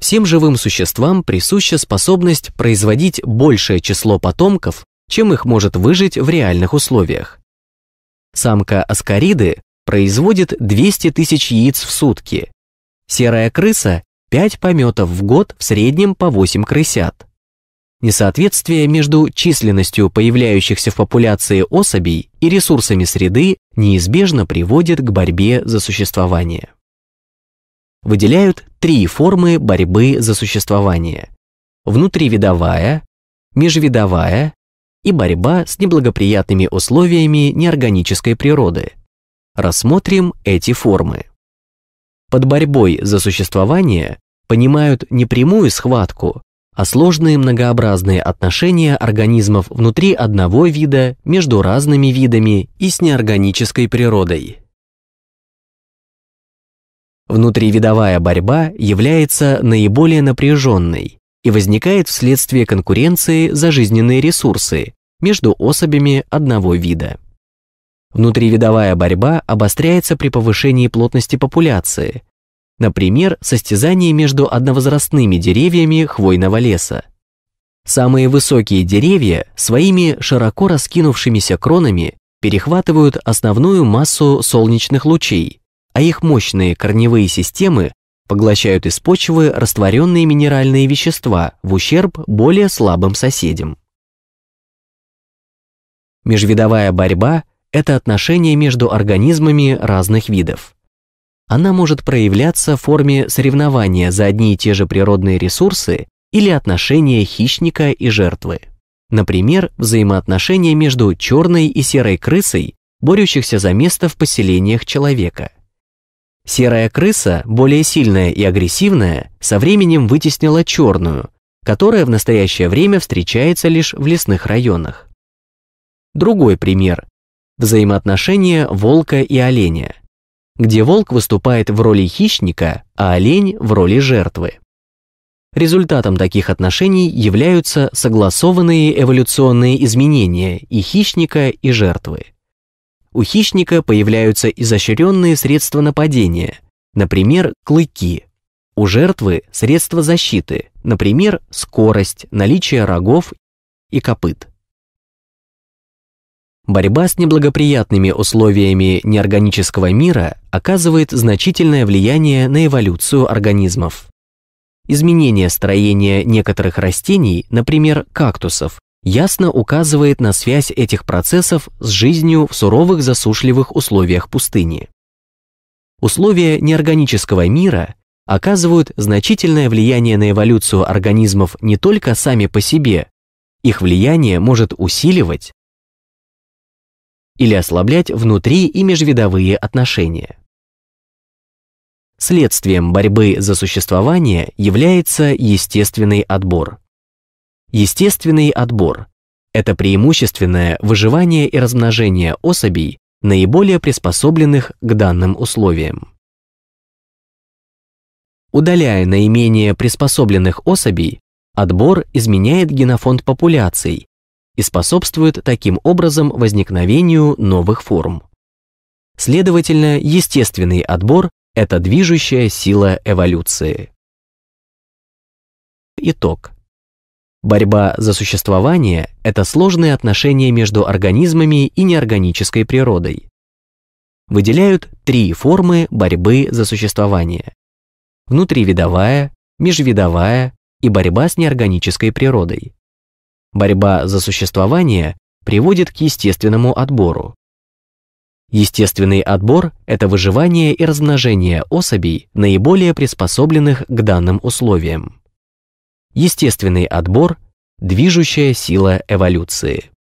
Всем живым существам присуща способность производить большее число потомков, чем их может выжить в реальных условиях. Самка аскариды производит 200 тысяч яиц в сутки, серая крыса – 5 пометов в год в среднем по 8 крысят. Несоответствие между численностью появляющихся в популяции особей и ресурсами среды неизбежно приводит к борьбе за существование. Выделяют три формы борьбы за существование – внутривидовая, межвидовая и борьба с неблагоприятными условиями неорганической природы. Рассмотрим эти формы. Под борьбой за существование понимают не прямую схватку, а сложные многообразные отношения организмов внутри одного вида, между разными видами и с неорганической природой. Внутривидовая борьба является наиболее напряженной и возникает вследствие конкуренции за жизненные ресурсы между особями одного вида. Внутривидовая борьба обостряется при повышении плотности популяции, Например, состязание между одновозрастными деревьями хвойного леса. Самые высокие деревья своими широко раскинувшимися кронами перехватывают основную массу солнечных лучей, а их мощные корневые системы поглощают из почвы растворенные минеральные вещества в ущерб более слабым соседям. Межвидовая борьба – это отношения между организмами разных видов. Она может проявляться в форме соревнования за одни и те же природные ресурсы или отношения хищника и жертвы. Например, взаимоотношения между черной и серой крысой, борющихся за место в поселениях человека. Серая крыса, более сильная и агрессивная, со временем вытеснила черную, которая в настоящее время встречается лишь в лесных районах. Другой пример – взаимоотношения волка и оленя где волк выступает в роли хищника, а олень – в роли жертвы. Результатом таких отношений являются согласованные эволюционные изменения и хищника, и жертвы. У хищника появляются изощренные средства нападения, например, клыки. У жертвы – средства защиты, например, скорость, наличие рогов и копыт. Борьба с неблагоприятными условиями неорганического мира оказывает значительное влияние на эволюцию организмов. Изменение строения некоторых растений, например, кактусов, ясно указывает на связь этих процессов с жизнью в суровых засушливых условиях пустыни. Условия неорганического мира оказывают значительное влияние на эволюцию организмов не только сами по себе, их влияние может усиливать, или ослаблять внутри и межвидовые отношения. Следствием борьбы за существование является естественный отбор. Естественный отбор – это преимущественное выживание и размножение особей, наиболее приспособленных к данным условиям. Удаляя наименее приспособленных особей, отбор изменяет генофонд популяций, и способствует таким образом возникновению новых форм. Следовательно, естественный отбор – это движущая сила эволюции. Итог. Борьба за существование – это сложные отношения между организмами и неорганической природой. Выделяют три формы борьбы за существование. Внутривидовая, межвидовая и борьба с неорганической природой. Борьба за существование приводит к естественному отбору. Естественный отбор – это выживание и размножение особей, наиболее приспособленных к данным условиям. Естественный отбор – движущая сила эволюции.